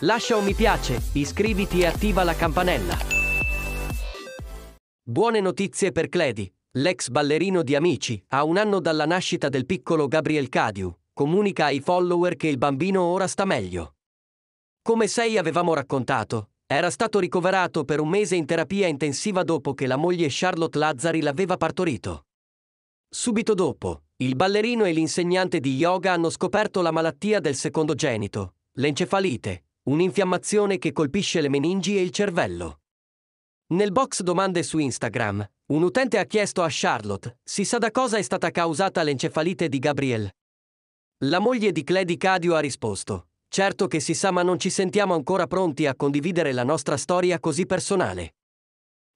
Lascia un mi piace, iscriviti e attiva la campanella. Buone notizie per Cledi, l'ex ballerino di Amici, a un anno dalla nascita del piccolo Gabriel Cadiu, comunica ai follower che il bambino ora sta meglio. Come sei avevamo raccontato, era stato ricoverato per un mese in terapia intensiva dopo che la moglie Charlotte Lazzari l'aveva partorito. Subito dopo, il ballerino e l'insegnante di yoga hanno scoperto la malattia del secondogenito, l'encefalite, Un'infiammazione che colpisce le meningi e il cervello. Nel box domande su Instagram, un utente ha chiesto a Charlotte, si sa da cosa è stata causata l'encefalite di Gabrielle? La moglie di Cledi Cadio ha risposto, certo che si sa ma non ci sentiamo ancora pronti a condividere la nostra storia così personale.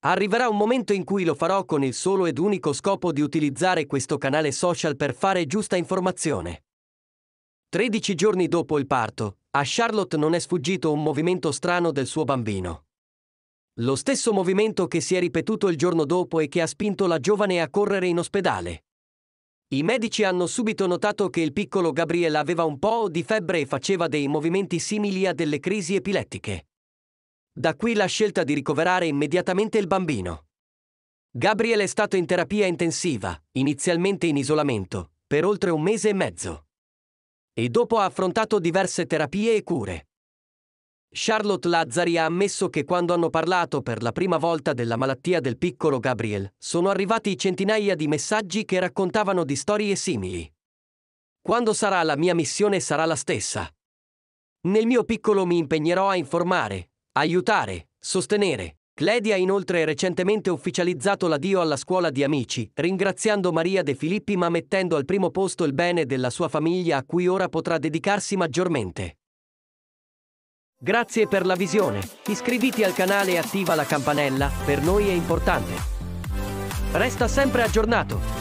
Arriverà un momento in cui lo farò con il solo ed unico scopo di utilizzare questo canale social per fare giusta informazione. Tredici giorni dopo il parto, a Charlotte non è sfuggito un movimento strano del suo bambino. Lo stesso movimento che si è ripetuto il giorno dopo e che ha spinto la giovane a correre in ospedale. I medici hanno subito notato che il piccolo Gabriel aveva un po' di febbre e faceva dei movimenti simili a delle crisi epilettiche. Da qui la scelta di ricoverare immediatamente il bambino. Gabriel è stato in terapia intensiva, inizialmente in isolamento, per oltre un mese e mezzo e dopo ha affrontato diverse terapie e cure. Charlotte Lazzari ha ammesso che quando hanno parlato per la prima volta della malattia del piccolo Gabriel, sono arrivati centinaia di messaggi che raccontavano di storie simili. Quando sarà la mia missione sarà la stessa. Nel mio piccolo mi impegnerò a informare, aiutare, sostenere, Ledi ha inoltre recentemente ufficializzato l'addio alla scuola di amici, ringraziando Maria De Filippi ma mettendo al primo posto il bene della sua famiglia a cui ora potrà dedicarsi maggiormente. Grazie per la visione, iscriviti al canale e attiva la campanella, per noi è importante. Resta sempre aggiornato.